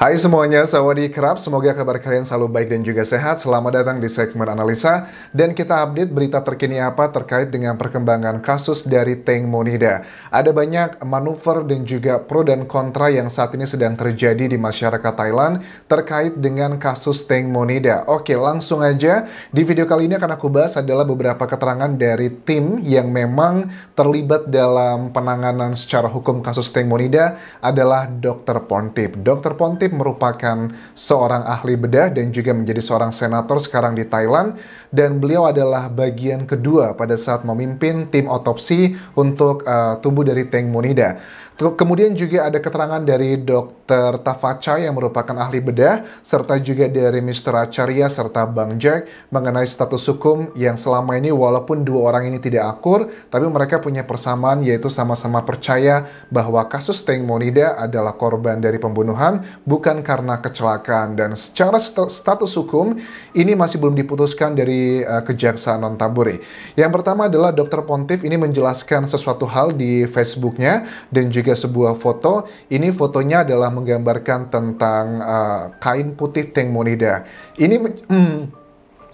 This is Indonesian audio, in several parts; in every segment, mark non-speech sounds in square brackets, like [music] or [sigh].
Hai semuanya, Sawadi Kerap. Semoga kabar kalian selalu baik dan juga sehat. Selamat datang di segmen analisa dan kita update berita terkini apa terkait dengan perkembangan kasus dari Tank Monida. Ada banyak manuver dan juga pro dan kontra yang saat ini sedang terjadi di masyarakat Thailand terkait dengan kasus Tank Monida. Oke, langsung aja di video kali ini akan aku bahas adalah beberapa keterangan dari tim yang memang terlibat dalam penanganan secara hukum kasus Tank Monida adalah Dr. Pontip. Dr. Pontip merupakan seorang ahli bedah dan juga menjadi seorang senator sekarang di Thailand dan beliau adalah bagian kedua pada saat memimpin tim otopsi untuk uh, eh, tubuh dari Teng Munida. Kemudian juga ada keterangan dari Dr. Tafaca yang merupakan ahli bedah, serta juga dari Mr. Acharya serta Bang Jack mengenai status hukum yang selama ini walaupun dua orang ini tidak akur, tapi mereka punya persamaan yaitu sama-sama percaya bahwa kasus Teng Monida adalah korban dari pembunuhan bukan karena kecelakaan. Dan secara status hukum ini masih belum diputuskan dari uh, Kejaksaan non-taburi. Yang pertama adalah Dr. Pontif ini menjelaskan sesuatu hal di Facebooknya dan juga juga sebuah foto. Ini fotonya adalah menggambarkan tentang uh, kain putih teng monida. Ini mm,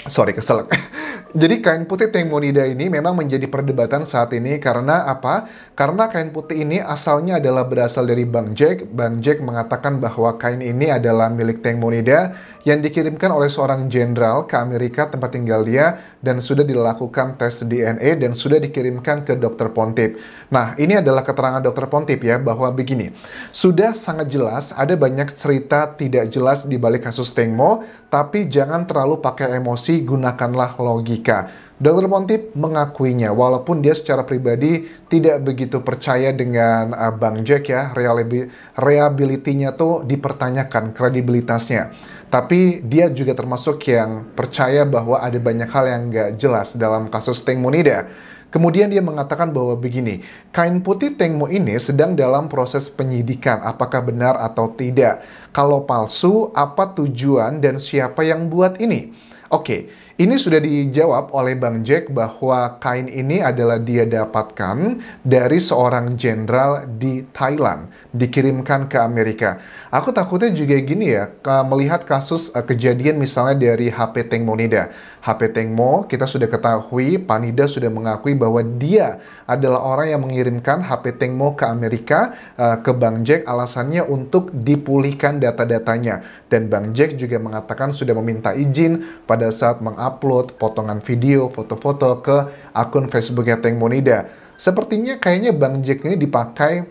sorry kesel. [laughs] Jadi kain putih Temonida ini memang menjadi perdebatan saat ini karena apa? Karena kain putih ini asalnya adalah berasal dari Bang Jack. Bang Jack mengatakan bahwa kain ini adalah milik Temonida yang dikirimkan oleh seorang jenderal ke Amerika tempat tinggal dia dan sudah dilakukan tes DNA dan sudah dikirimkan ke Dokter Pontip. Nah, ini adalah keterangan Dokter Pontip ya bahwa begini. Sudah sangat jelas ada banyak cerita tidak jelas di balik kasus Tengmo, tapi jangan terlalu pakai emosi gunakanlah logika. Dr. Montip mengakuinya, walaupun dia secara pribadi tidak begitu percaya dengan uh, Bang Jack ya, reliability-nya tuh dipertanyakan, kredibilitasnya. Tapi dia juga termasuk yang percaya bahwa ada banyak hal yang nggak jelas dalam kasus Teng Munida. Kemudian dia mengatakan bahwa begini, kain putih Tengmo ini sedang dalam proses penyidikan apakah benar atau tidak. Kalau palsu, apa tujuan dan siapa yang buat ini? Oke, ini sudah dijawab oleh Bang Jack bahwa kain ini adalah dia dapatkan dari seorang jenderal di Thailand, dikirimkan ke Amerika. Aku takutnya juga gini ya, melihat kasus eh, kejadian misalnya dari HP Teng Monida. HP Teng Mo. kita sudah ketahui Panida sudah mengakui bahwa dia adalah orang yang mengirimkan HP Teng Mo ke Amerika, eh, ke Bang Jack alasannya untuk dipulihkan data-datanya. Dan Bang Jack juga mengatakan sudah meminta izin pada pada saat mengupload potongan video, foto-foto ke akun Facebooknya Teng Monida. Sepertinya kayaknya Bang Jack ini dipakai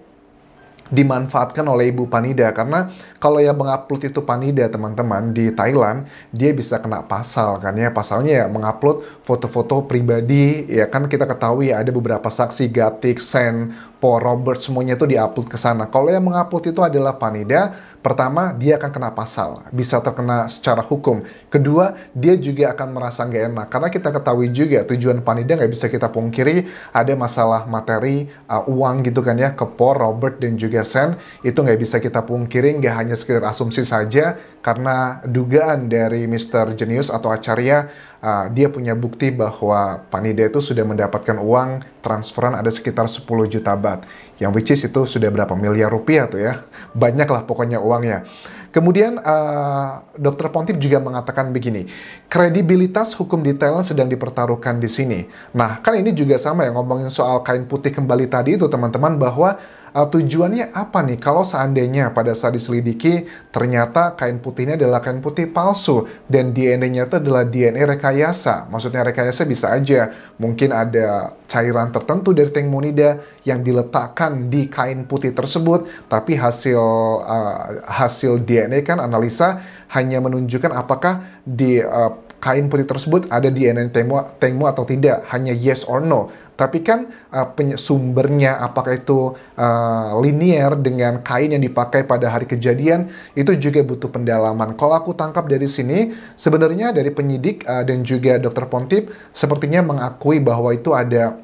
dimanfaatkan oleh Ibu Panida karena kalau yang mengupload itu Panida teman-teman di Thailand dia bisa kena pasal kan ya pasalnya ya mengupload foto-foto pribadi ya kan kita ketahui ya ada beberapa saksi Gatik, Sen, Po Robert semuanya itu diupload ke sana kalau yang mengupload itu adalah Panida Pertama, dia akan kena pasal, bisa terkena secara hukum. Kedua, dia juga akan merasa nggak enak karena kita ketahui juga tujuan panitia nggak bisa kita pungkiri ada masalah materi uh, uang gitu kan ya kepor, Robert dan juga Sen itu nggak bisa kita pungkiri nggak hanya sekedar asumsi saja karena dugaan dari Mr. Genius atau Acarya Ah, dia punya bukti bahwa Panida itu sudah mendapatkan uang transferan ada sekitar 10 juta bat. Yang which is itu sudah berapa miliar rupiah tuh ya. [laughs] Banyak lah pokoknya uangnya. Kemudian uh, ah, Dr. Pontip juga mengatakan begini, kredibilitas hukum di Thailand sedang dipertaruhkan di sini. Nah, kan ini juga sama ya ngomongin soal kain putih kembali tadi itu teman-teman bahwa uh, tujuannya apa nih kalau seandainya pada saat diselidiki ternyata kain putihnya adalah kain putih palsu dan DNA-nya itu adalah DNA rekayasa. Maksudnya rekayasa bisa aja mungkin ada cairan tertentu dari monida yang diletakkan di kain putih tersebut tapi hasil uh, hasil DNA kan analisa hanya menunjukkan apakah di uh, kain putih tersebut ada di NN Tengmo, Tengmo atau tidak, hanya yes or no. Tapi kan uh, sumbernya apakah itu uh, linier dengan kain yang dipakai pada hari kejadian itu juga butuh pendalaman. Kalau aku tangkap dari sini, sebenarnya dari penyidik uh, dan juga dokter Pontip sepertinya mengakui bahwa itu ada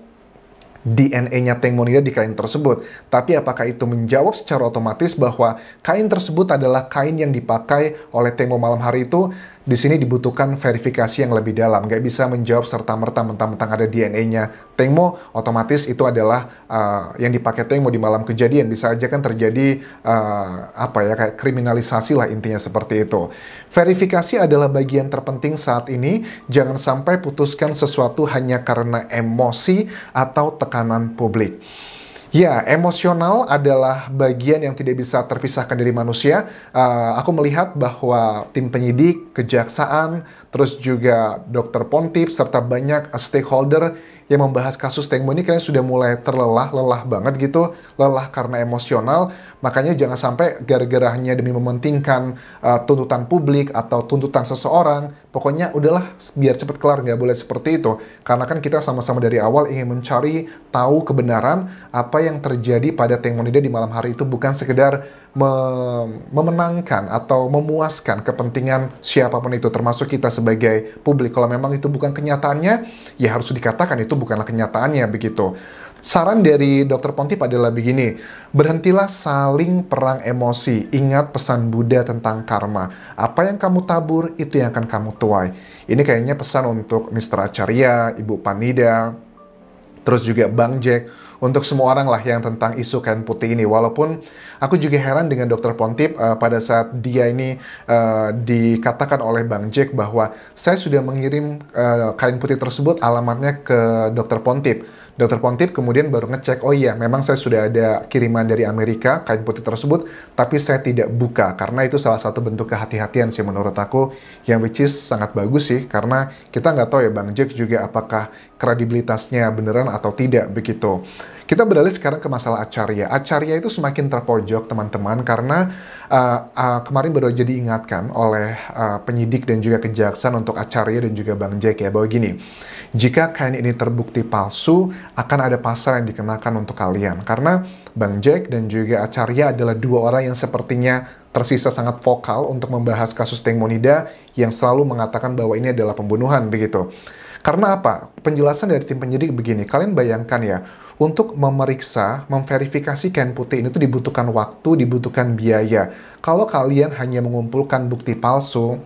DNA-nya Tengmonida di kain tersebut. Tapi apakah itu menjawab secara otomatis bahwa kain tersebut adalah kain yang dipakai oleh Tengmo malam hari itu? di sini dibutuhkan verifikasi yang lebih dalam. Nggak bisa menjawab serta-merta mentang-mentang ada DNA-nya Tengmo, otomatis itu adalah uh, yang dipakai Tengmo di malam kejadian. Bisa aja kan terjadi uh, apa ya kayak kriminalisasi lah intinya seperti itu. Verifikasi adalah bagian terpenting saat ini. Jangan sampai putuskan sesuatu hanya karena emosi atau tekanan publik. Ya, emosional adalah bagian yang tidak bisa terpisahkan dari manusia. Uh, aku melihat bahwa tim penyidik, kejaksaan, terus juga dokter Pontip, serta banyak stakeholder yang membahas kasus Tengmo ini kalian sudah mulai terlelah, lelah banget gitu, lelah karena emosional, makanya jangan sampai gara-gara hanya demi mementingkan uh, tuntutan publik atau tuntutan seseorang, pokoknya udahlah biar cepet kelar, nggak boleh seperti itu. Karena kan kita sama-sama dari awal ingin mencari tahu kebenaran apa yang terjadi pada Tengmonida di malam hari itu bukan sekedar memenangkan atau memuaskan kepentingan siapapun itu termasuk kita sebagai publik kalau memang itu bukan kenyataannya ya harus dikatakan itu bukanlah kenyataannya begitu saran dari Dr. Pontip adalah begini berhentilah saling perang emosi ingat pesan Buddha tentang karma apa yang kamu tabur itu yang akan kamu tuai ini kayaknya pesan untuk Mr. Acarya, Ibu Panida terus juga Bang Jack untuk semua orang lah yang tentang isu kain putih ini. Walaupun aku juga heran dengan Dr. Pontip uh, pada saat dia ini uh, dikatakan oleh Bang Jack bahwa saya sudah mengirim uh, kain putih tersebut alamatnya ke Dr. Pontip. Dokter Pontip kemudian baru ngecek, oh iya memang saya sudah ada kiriman dari Amerika kain putih tersebut, tapi saya tidak buka karena itu salah satu bentuk kehati-hatian sih menurut aku yang which is sangat bagus sih karena kita nggak tahu ya Bang Jack juga apakah kredibilitasnya beneran atau tidak begitu. Kita beralih sekarang ke masalah acarya. Acarya itu semakin terpojok teman-teman karena uh, uh, kemarin baru jadi ingatkan oleh uh, penyidik dan juga kejaksaan untuk acarya dan juga Bang Jack ya bahwa gini, jika kain ini terbukti palsu akan ada pasal yang dikenakan untuk kalian karena Bang Jack dan juga acarya adalah dua orang yang sepertinya tersisa sangat vokal untuk membahas kasus Teng Monida yang selalu mengatakan bahwa ini adalah pembunuhan begitu. Karena apa? Penjelasan dari tim penyidik begini, kalian bayangkan ya, untuk memeriksa, memverifikasi kain putih ini tuh dibutuhkan waktu, dibutuhkan biaya. Kalau kalian hanya mengumpulkan bukti palsu,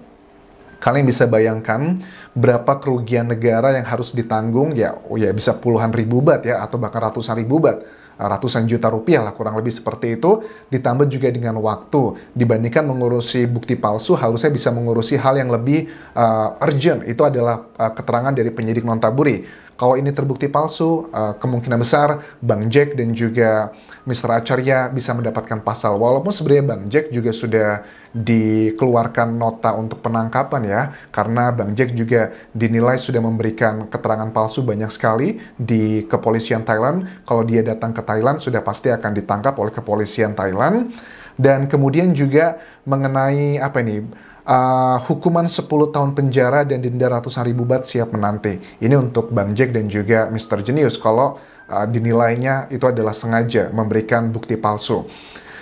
kalian bisa bayangkan berapa kerugian negara yang harus ditanggung ya, oh ya bisa puluhan ribu bat ya atau bahkan ratusan ribu bat ratusan juta rupiah lah kurang lebih seperti itu ditambah juga dengan waktu dibandingkan mengurusi bukti palsu harusnya bisa mengurusi hal yang lebih uh, urgent itu adalah uh, keterangan dari penyidik non taburi kalau ini terbukti palsu, uh, kemungkinan besar Bang Jack dan juga Mr. Acarya bisa mendapatkan pasal. Walaupun sebenarnya Bang Jack juga sudah dikeluarkan nota untuk penangkapan ya, karena Bang Jack juga dinilai sudah memberikan keterangan palsu banyak sekali di kepolisian Thailand. Kalau dia datang ke Thailand, sudah pasti akan ditangkap oleh kepolisian Thailand. Dan kemudian juga mengenai apa ini? uh, hukuman 10 tahun penjara dan denda ratusan ribu bat siap menanti. Ini untuk Bang Jack dan juga Mr. Genius kalau uh, dinilainya itu adalah sengaja memberikan bukti palsu.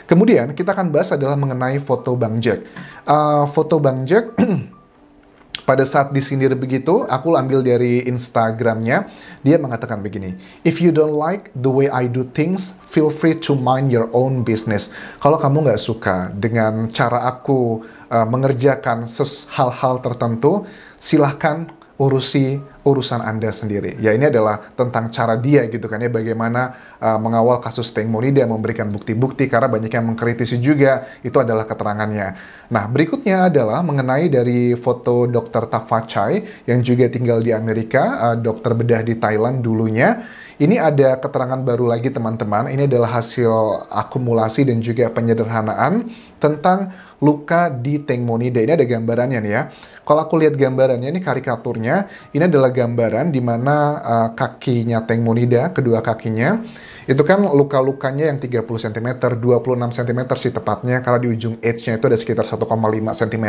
Kemudian kita akan bahas adalah mengenai foto Bang Jack. Uh, foto Bang Jack [clears throat] pada saat disindir begitu, aku ambil dari Instagramnya, dia mengatakan begini, If you don't like the way I do things, feel free to mind your own business. Kalau kamu nggak suka dengan cara aku Eh, mengerjakan hal-hal tertentu, silahkan urusi urusan Anda sendiri. Ya ini adalah tentang cara dia gitu kan ya bagaimana uh, mengawal kasus Teng dia memberikan bukti-bukti karena banyak yang mengkritisi juga itu adalah keterangannya. Nah, berikutnya adalah mengenai dari foto Dr. Tafachai yang juga tinggal di Amerika, uh, dokter bedah di Thailand dulunya. Ini ada keterangan baru lagi teman-teman. Ini adalah hasil akumulasi dan juga penyederhanaan tentang luka di Teng Monida. Ini ada gambarannya nih ya. Kalau aku lihat gambarannya ini karikaturnya, ini adalah gambaran di mana uh, kakinya Tank Monida, kedua kakinya, itu kan luka-lukanya yang 30 cm, 26 cm sih tepatnya, karena di ujung edge-nya itu ada sekitar 1,5 cm.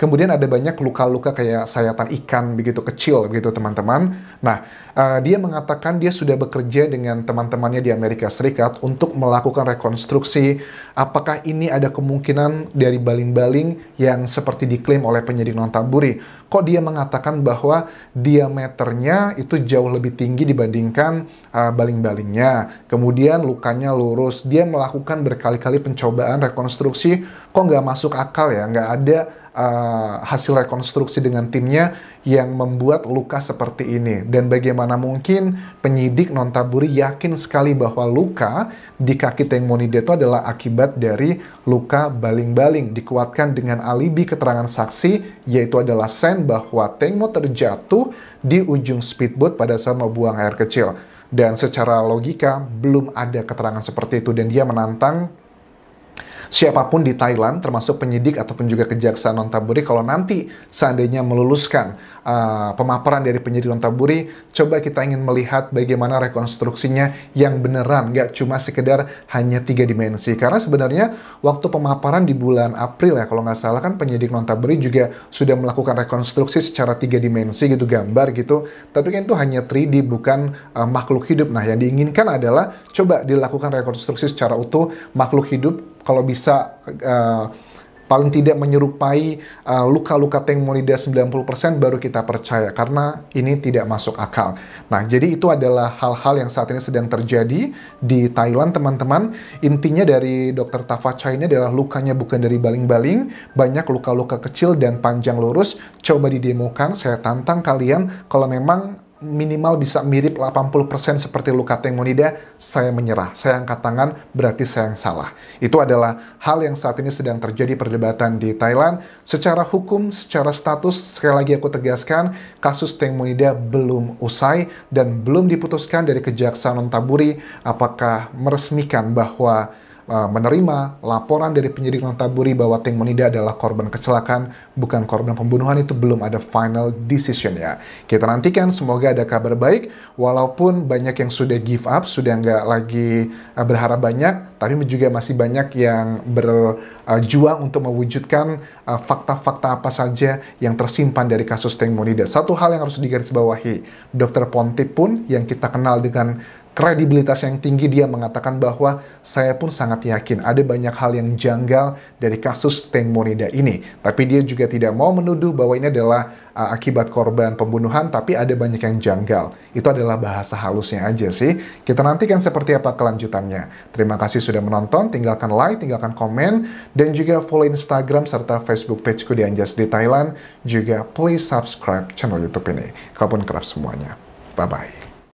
Kemudian ada banyak luka-luka kayak sayatan ikan begitu kecil begitu teman-teman. Nah, uh, dia mengatakan dia sudah bekerja dengan teman-temannya di Amerika Serikat untuk melakukan rekonstruksi apakah ini ada kemungkinan dari baling-baling yang seperti diklaim oleh penyidik non-taburi. Kok dia mengatakan bahwa diameternya itu jauh lebih tinggi dibandingkan uh, baling-balingnya. Kemudian lukanya lurus. Dia melakukan berkali-kali pencobaan rekonstruksi kok nggak masuk akal ya, nggak ada uh, hasil rekonstruksi dengan timnya yang membuat luka seperti ini. Dan bagaimana mungkin penyidik nontaburi yakin sekali bahwa luka di kaki Teng Monideto adalah akibat dari luka baling-baling. Dikuatkan dengan alibi keterangan saksi, yaitu adalah sen bahwa Tengmo terjatuh di ujung speedboat pada saat mau buang air kecil. Dan secara logika, belum ada keterangan seperti itu. Dan dia menantang siapapun di Thailand, termasuk penyidik ataupun juga kejaksaan non taburi, kalau nanti seandainya meluluskan uh, pemaparan dari penyidik non taburi, coba kita ingin melihat bagaimana rekonstruksinya yang beneran, nggak cuma sekedar hanya tiga dimensi. Karena sebenarnya waktu pemaparan di bulan April ya, kalau nggak salah kan penyidik non taburi juga sudah melakukan rekonstruksi secara tiga dimensi gitu, gambar gitu. Tapi kan itu hanya 3D, bukan uh, makhluk hidup. Nah, yang diinginkan adalah coba dilakukan rekonstruksi secara utuh makhluk hidup kalau bisa uh, paling tidak menyerupai uh, luka-luka Tengmonida 90% baru kita percaya karena ini tidak masuk akal. Nah, jadi itu adalah hal-hal yang saat ini sedang terjadi di Thailand, teman-teman. Intinya dari Dr. Tafacha ini adalah lukanya bukan dari baling-baling, banyak luka-luka kecil dan panjang lurus. Coba didemokan, saya tantang kalian kalau memang minimal bisa mirip 80% seperti luka Tengmonida, saya menyerah. Saya angkat tangan, berarti saya yang salah. Itu adalah hal yang saat ini sedang terjadi perdebatan di Thailand. Secara hukum, secara status, sekali lagi aku tegaskan, kasus Tengmonida belum usai dan belum diputuskan dari Kejaksaan Taburi apakah meresmikan bahwa Eh, menerima laporan dari penyidik Notaburi bahwa Teng Monida adalah korban kecelakaan, bukan korban pembunuhan itu belum ada final decision ya. Kita nantikan semoga ada kabar baik, walaupun banyak yang sudah give up, sudah nggak lagi uh, berharap banyak, tapi juga masih banyak yang berjuang eh, untuk mewujudkan fakta fakta-fakta apa saja yang tersimpan dari kasus Teng Monida. Satu hal yang harus digarisbawahi, Dr. Ponti pun yang kita kenal dengan kredibilitas yang tinggi dia mengatakan bahwa saya pun sangat yakin ada banyak hal yang janggal dari kasus Teng Monida ini. Tapi dia juga tidak mau menuduh bahwa ini adalah uh, akibat korban pembunuhan tapi ada banyak yang janggal. Itu adalah bahasa halusnya aja sih. Kita nantikan seperti apa kelanjutannya. Terima kasih sudah menonton, tinggalkan like, tinggalkan komen dan juga follow Instagram serta Facebook pageku di Anjas di Thailand. Juga please subscribe channel YouTube ini. Kalaupun kerap semuanya. Bye bye.